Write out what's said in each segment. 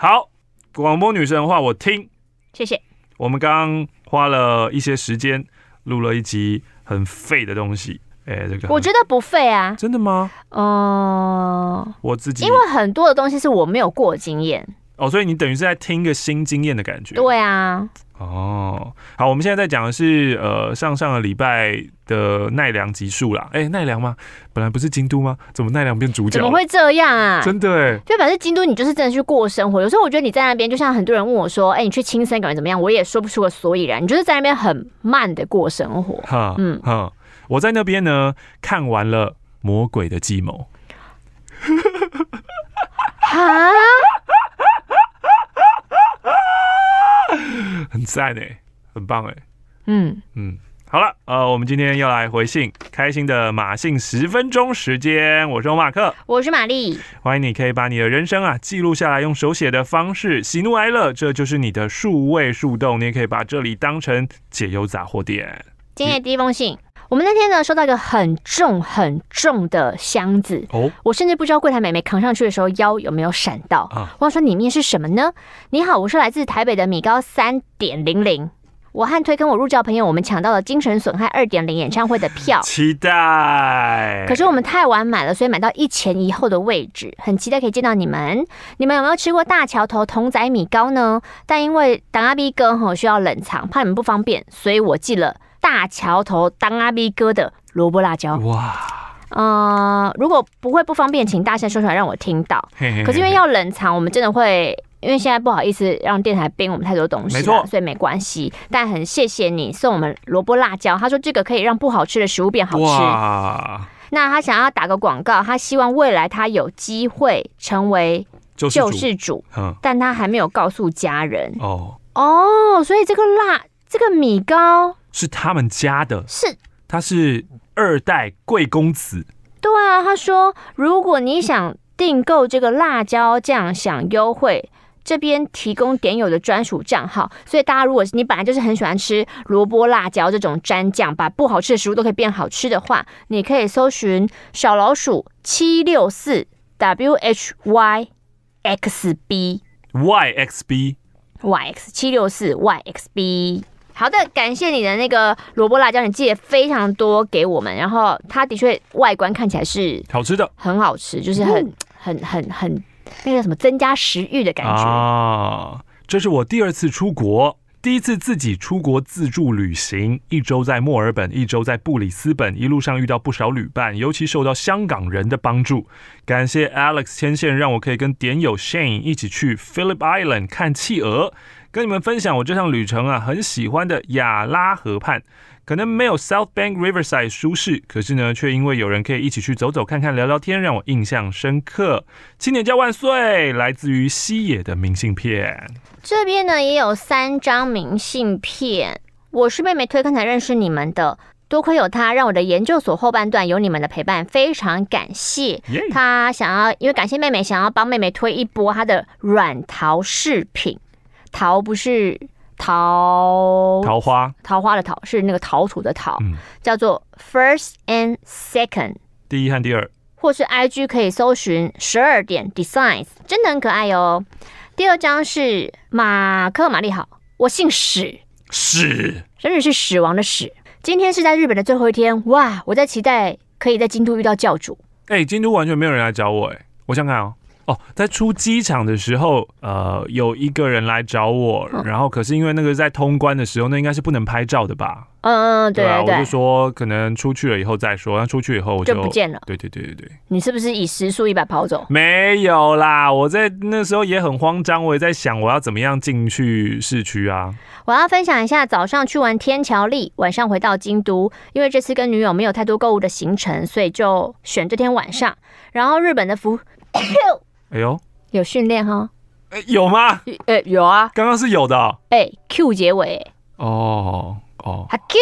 好，广播女神的话我听，谢谢。我们刚刚花了一些时间录了一集很废的东西，哎，这个我觉得不废啊，真的吗？哦，我自己，因为很多的东西是我没有过经验。哦，所以你等于是在听一个新经验的感觉。对啊。哦，好，我们现在在讲的是呃上上个礼拜的奈良集数啦。哎，奈良吗？本来不是京都吗？怎么奈良变主角？怎么会这样啊？真的？就反正京都你就是真的去过生活。有时候我觉得你在那边就像很多人问我说，哎，你去青山感觉怎么样？我也说不出个所以然。你就是在那边很慢的过生活。哈，嗯哈。我在那边呢，看完了《魔鬼的计谋》。哈。很赞呢，很棒哎，嗯嗯，好了，呃，我们今天要来回信，开心的马信十分钟时间，我是马克，我是玛丽，欢迎你可以把你的人生啊记录下来，用手写的方式，喜怒哀乐，这就是你的数位树洞，你也可以把这里当成解忧杂货店，今天第一封信。我们那天呢，收到一个很重很重的箱子哦，我甚至不知道柜台妹妹扛上去的时候腰有没有闪到啊。话说里面是什么呢？你好，我是来自台北的米高三点零零，我和推跟我入教朋友我们抢到了精神损害二点零演唱会的票，期待。可是我们太晚买了，所以买到一前一后的位置，很期待可以见到你们。你们有没有吃过大桥头童仔米糕呢？但因为当阿 B 哥哈需要冷藏，怕你们不方便，所以我寄了。大桥头当阿 B 哥的萝卜辣椒哇，呃，如果不会不方便，请大声说出来让我听到。可是因为要冷藏，我们真的会因为现在不好意思让电台编我们太多东西，没错，所以没关系。但很谢谢你送我们萝卜辣椒，他说这个可以让不好吃的食物变好吃。那他想要打个广告，他希望未来他有机会成为救世主，但他还没有告诉家人哦哦，所以这个辣这个米糕。是他们家的，是他是二代贵公子。对啊，他说如果你想订购这个辣椒酱想优惠，这边提供点友的专属账号。所以大家，如果你本来就是很喜欢吃萝卜辣椒这种蘸酱，把不好吃的食物都可以变好吃的话，你可以搜寻小老鼠七六四 w h y x b y x b y x 七六四 y x b。好的，感谢你的那个萝卜辣椒，你寄了非常多给我们。然后它的确外观看起来是好吃的，很好吃，就是很很很很那个什么增加食欲的感觉啊。这是我第二次出国，第一次自己出国自助旅行，一周在墨尔本，一周在布里斯本，一路上遇到不少旅伴，尤其受到香港人的帮助。感谢 Alex 牵线，让我可以跟点友 Shane 一起去 Philip Island 看企鹅。跟你们分享我这趟旅程啊，很喜欢的亚拉河畔，可能没有 South Bank Riverside 舒适，可是呢，却因为有人可以一起去走走看看、聊聊天，让我印象深刻。青年叫万岁，来自于西野的明信片。这边呢也有三张明信片，我是妹妹推看才认识你们的，多亏有他，让我的研究所后半段有你们的陪伴，非常感谢。他想要因为感谢妹妹，想要帮妹妹推一波她的软陶饰品。桃不是桃桃花，桃花的桃是那个陶土的陶，叫做 first and second，第一和第二，或是 I G 可以搜寻十二点 designs，真的很可爱哟。第二张是马克玛丽好，我姓史，史，这里是死亡的史。今天是在日本的最后一天，哇！我在期待可以在京都遇到教主。哎，京都完全没有人来找我，哎，我想看哦。哦，在出机场的时候，呃，有一个人来找我，然后可是因为那个在通关的时候，那应该是不能拍照的吧？嗯嗯对对对，我就说可能出去了以后再说，那出去以后我就不见了。对对对对对，你是不是以时速一百跑走？没有啦，我在那时候也很慌张，我也在想我要怎么样进去市区啊。我要分享一下早上去完天桥立，晚上回到京都，因为这次跟女友没有太多购物的行程，所以就选这天晚上。然后日本的服。哎呦，有训练哈？哎，有吗？哎，有啊，刚刚是有的。哎，Q 结尾。哦哦，哈 Q。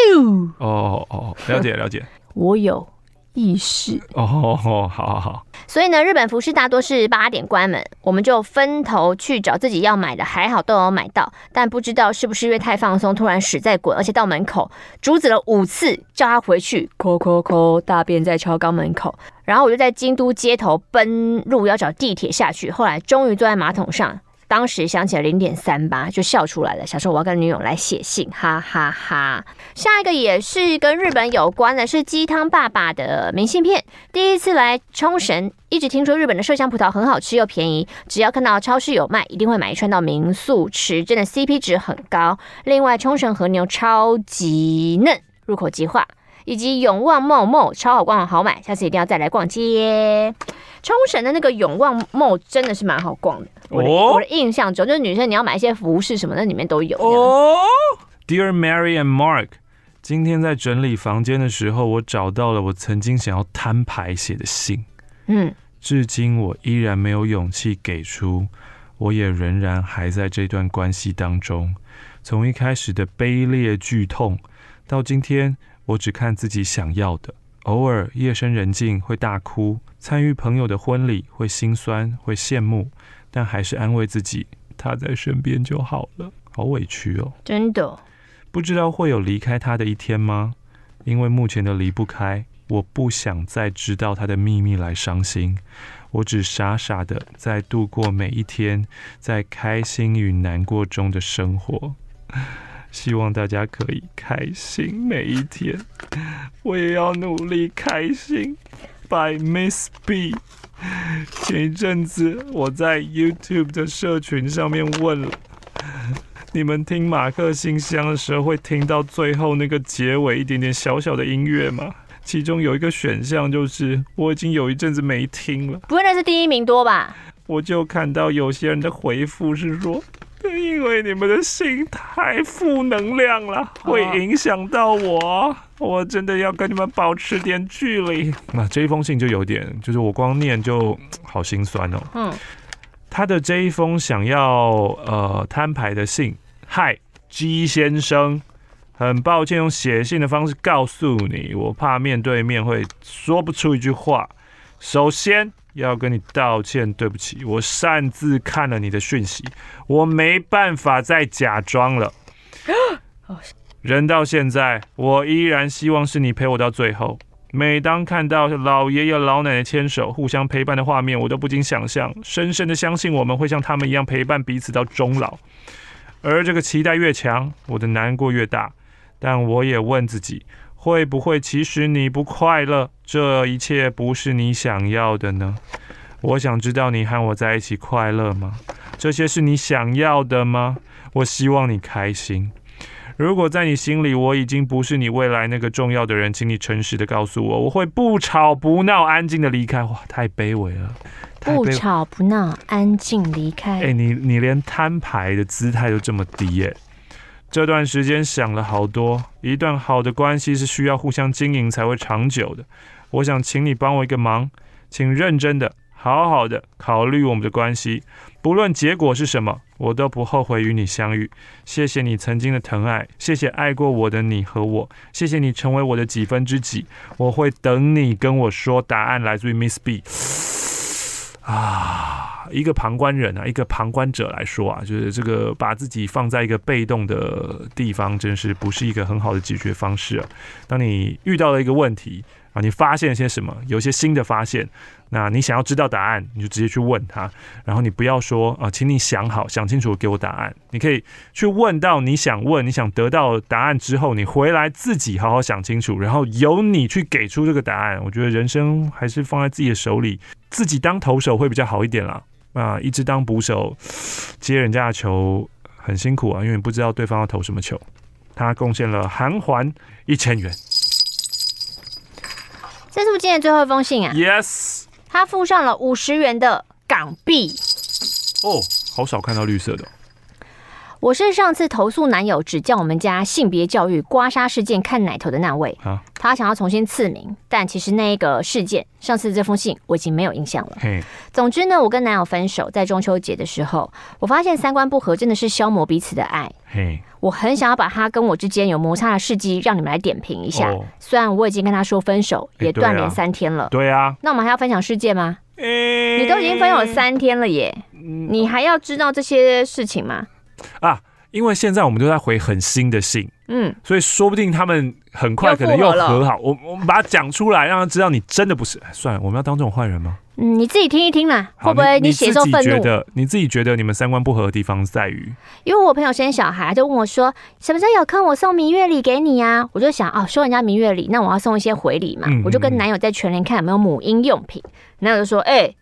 哦哦，了解了解。我有。意识。哦，好好好。所以呢，日本服饰大多是八点关门，我们就分头去找自己要买的，还好都有买到。但不知道是不是因为太放松，突然屎在滚，而且到门口阻止了五次，叫他回去。抠抠抠，大便在超高门口。然后我就在京都街头奔路要找地铁下去，后来终于坐在马桶上。当时想起了零点三八，就笑出来了。想说我要跟女友来写信，哈哈哈。下一个也是跟日本有关的，是鸡汤爸爸的明信片。第一次来冲绳，一直听说日本的麝香葡萄很好吃又便宜，只要看到超市有卖，一定会买一串到民宿吃，真的 CP 值很高。另外，冲绳和牛超级嫩，入口即化，以及永旺茂茂超好逛好买，下次一定要再来逛街。冲绳的那个永旺茂真的是蛮好逛的。我的印象中，就是女生你要买一些服饰什么，那里面都有。Dear Mary and Mark，今天在整理房间的时候，我找到了我曾经想要摊牌写的信。嗯，至今我依然没有勇气给出，我也仍然还在这段关系当中。从一开始的卑劣剧痛，到今天，我只看自己想要的。偶尔夜深人静会大哭，参与朋友的婚礼会心酸，会羡慕。但还是安慰自己，他在身边就好了。好委屈哦，真的。不知道会有离开他的一天吗？因为目前的离不开，我不想再知道他的秘密来伤心。我只傻傻的在度过每一天，在开心与难过中的生活。希望大家可以开心每一天，我也要努力开心。By Miss B。前一阵子我在 YouTube 的社群上面问了，你们听马克新香的时候会听到最后那个结尾一点点小小的音乐吗？其中有一个选项就是我已经有一阵子没听了。不会那是第一名多吧？我就看到有些人的回复是说。因为你们的心太负能量了，会影响到我。我真的要跟你们保持点距离。那这一封信就有点，就是我光念就好心酸哦。嗯，他的这一封想要呃摊牌的信，嗨，鸡先生，很抱歉用写信的方式告诉你，我怕面对面会说不出一句话。首先。要跟你道歉，对不起，我擅自看了你的讯息，我没办法再假装了。人到现在，我依然希望是你陪我到最后。每当看到老爷爷老奶奶牵手、互相陪伴的画面，我都不禁想，象，深深的相信我们会像他们一样陪伴彼此到终老。而这个期待越强，我的难过越大。但我也问自己。会不会其实你不快乐？这一切不是你想要的呢？我想知道你和我在一起快乐吗？这些是你想要的吗？我希望你开心。如果在你心里我已经不是你未来那个重要的人，请你诚实的告诉我，我会不吵不闹，安静的离开。哇，太卑微了！不吵不闹，安静离开。哎，你你连摊牌的姿态都这么低耶。这段时间想了好多，一段好的关系是需要互相经营才会长久的。我想请你帮我一个忙，请认真的、好好的考虑我们的关系。不论结果是什么，我都不后悔与你相遇。谢谢你曾经的疼爱，谢谢爱过我的你和我，谢谢你成为我的几分之几。我会等你跟我说答案，来自于 Miss B。啊。一个旁观人啊，一个旁观者来说啊，就是这个把自己放在一个被动的地方，真是不是一个很好的解决方式啊。当你遇到了一个问题啊，你发现些什么，有一些新的发现，那你想要知道答案，你就直接去问他，然后你不要说啊，请你想好、想清楚，给我答案。你可以去问到你想问、你想得到答案之后，你回来自己好好想清楚，然后由你去给出这个答案。我觉得人生还是放在自己的手里，自己当投手会比较好一点啦。啊，一直当捕手接人家的球很辛苦啊，因为不知道对方要投什么球。他贡献了韩环一千元，这是不是今天最后一封信啊？Yes，他附上了五十元的港币。哦，好少看到绿色的。我是上次投诉男友只叫我们家性别教育、刮痧事件、看奶头的那位啊。他想要重新赐名，但其实那一个事件，上次这封信我已经没有印象了。总之呢，我跟男友分手，在中秋节的时候，我发现三观不合真的是消磨彼此的爱。我很想要把他跟我之间有摩擦的事迹让你们来点评一下。虽然我已经跟他说分手，也断联三天了。对啊，那我们还要分享事件吗？你都已经分手三天了耶，你还要知道这些事情吗？啊，因为现在我们都在回很新的信，嗯，所以说不定他们很快可能又和好。我我们把它讲出来，让他知道你真的不是。哎，算了，我们要当这种坏人吗？嗯，你自己听一听啦，会不会你写受愤怒？你自己觉得你们三观不合的地方在于，因为我朋友生小孩，就问我说什么时候有空，我送明月礼给你啊？我就想哦，收人家明月礼，那我要送一些回礼嘛。我就跟男友在全联看有没有母婴用品，男友就说：“哎，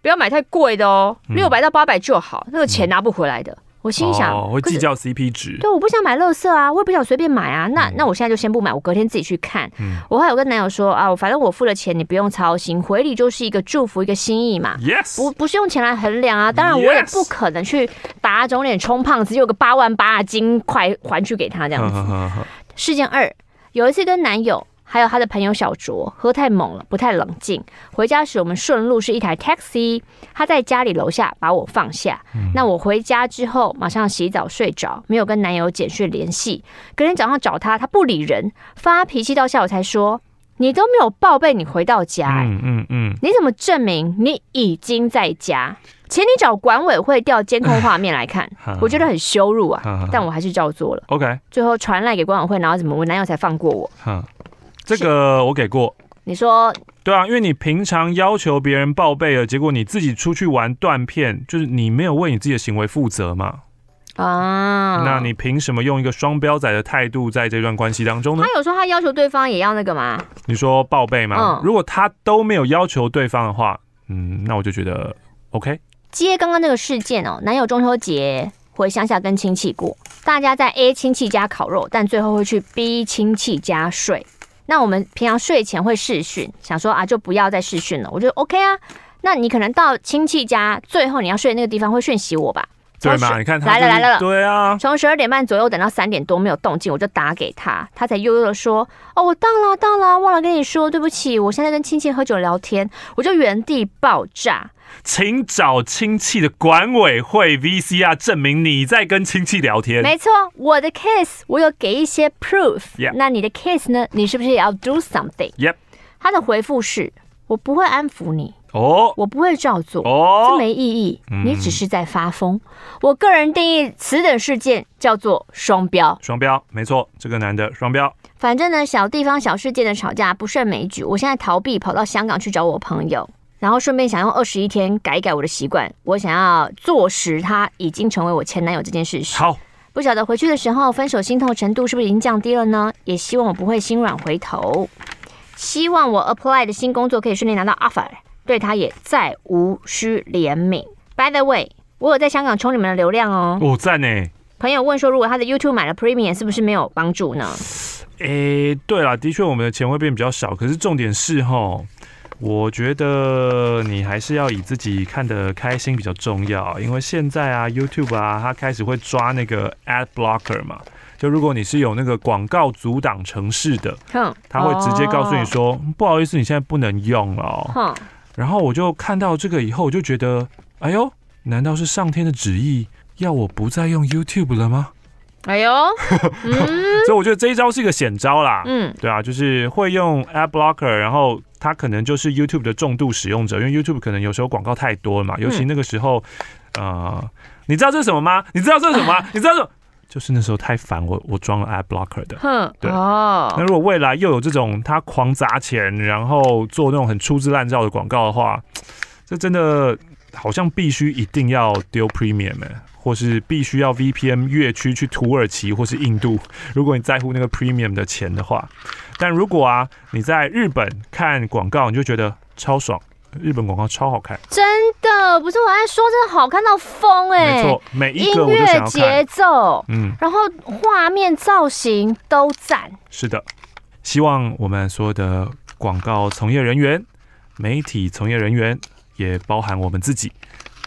不要买太贵的哦，六百到八百就好，那个钱拿不回来的。”我心想，会计较 CP 值，对，我不想买垃圾啊，我也不想随便买啊。那那我现在就先不买，我隔天自己去看。我还有跟男友说啊，反正我付了钱，你不用操心，回礼就是一个祝福，一个心意嘛。Yes，不不是用钱来衡量啊。当然我也不可能去打肿脸充胖，子，有个八万八金块还去给他这样子。事件二，有一次跟男友。还有他的朋友小卓喝太猛了，不太冷静。回家时我们顺路是一台 taxi，他在家里楼下把我放下。那我回家之后马上洗澡睡着，没有跟男友简讯联系。隔天早上找他，他不理人，发脾气到下午才说：“你都没有报备你回到家，嗯嗯嗯，你怎么证明你已经在家？请你找管委会调监控画面来看。”我觉得很羞辱啊，但我还是照做了。OK，最后传赖给管委会，然后怎么我男友才放过我。这个我给过你说，对啊，因为你平常要求别人报备了，结果你自己出去玩断片，就是你没有为你自己的行为负责嘛啊？那你凭什么用一个双标仔的态度在这段关系当中呢？他有说候他要求对方也要那个嘛？你说报备吗？如果他都没有要求对方的话，嗯，那我就觉得 OK。接刚刚那个事件哦，男友中秋节回乡下跟亲戚过，大家在 A 亲戚家烤肉，但最后会去 B 亲戚家睡。那我们平常睡前会试训，想说啊，就不要再试训了，我觉得 OK 啊。那你可能到亲戚家，最后你要睡那个地方会训习我吧。对嘛？你看他来了来了对啊，从十二点半左右等到三点多没有动静，我就打给他，他才悠悠的说：“哦，我到了到了，忘了跟你说，对不起，我现在跟亲戚喝酒聊天。”我就原地爆炸。请找亲戚的管委会 V C R 证明你在跟亲戚聊天。没错，我的 case 我有给一些 proof。那你的 case 呢？你是不是也要 do something？Yep。他的回复是：我不会安抚你。哦，我不会照做，哦，这没意义，你只是在发疯。我个人定义此等事件叫做双标。双标，没错，这个男的双标。反正呢，小地方小事件的吵架不胜枚举。我现在逃避，跑到香港去找我朋友，然后顺便想用二十一天改一改我的习惯。我想要坐实他已经成为我前男友这件事。好，不晓得回去的时候分手心痛程度是不是已经降低了呢？也希望我不会心软回头。希望我 apply 的新工作可以顺利拿到 offer。对他也再无需怜悯。By the way，我有在香港充你们的流量哦。哦，赞呢。朋友问说，如果他的 YouTube 买了 Premium，是不是没有帮助呢？诶，对啦，的确我们的钱会变比较少。可是重点是哈，我觉得你还是要以自己看的开心比较重要。因为现在啊，YouTube 啊，他开始会抓那个 Ad Blocker 嘛。就如果你是有那个广告阻挡城市的，哼，他会直接告诉你说，不好意思，你现在不能用了。哼。然后我就看到这个以后，我就觉得，哎呦，难道是上天的旨意要我不再用 YouTube 了吗？哎呦，所以我觉得这一招是一个险招啦。嗯，对啊，就是会用 a p p Blocker，然后他可能就是 YouTube 的重度使用者，因为 YouTube 可能有时候广告太多了嘛。尤其那个时候，啊，你知道这是什么吗？你知道这是什么？你知道？这？就是那时候太烦我，我装了 Ad Blocker 的。哼，对哦。那如果未来又有这种他狂砸钱，然后做那种很粗制滥造的广告的话，这真的好像必须一定要丢 Premium，或是必须要 VPN 越区去土耳其或是印度。如果你在乎那个 Premium 的钱的话，但如果啊你在日本看广告，你就觉得超爽。日本广告超好看，真的不是我在说，真的好看到疯哎！没错，每一个音乐节奏，嗯，然后画面造型都赞。是的，希望我们所有的广告从业人员、媒体从业人员，也包含我们自己，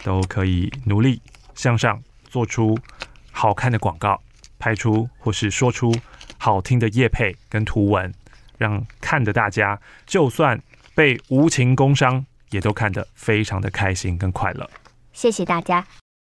都可以努力向上，做出好看的广告，拍出或是说出好听的叶配跟图文，让看的大家就算被无情工伤。也都看得非常的开心跟快乐，谢谢大家。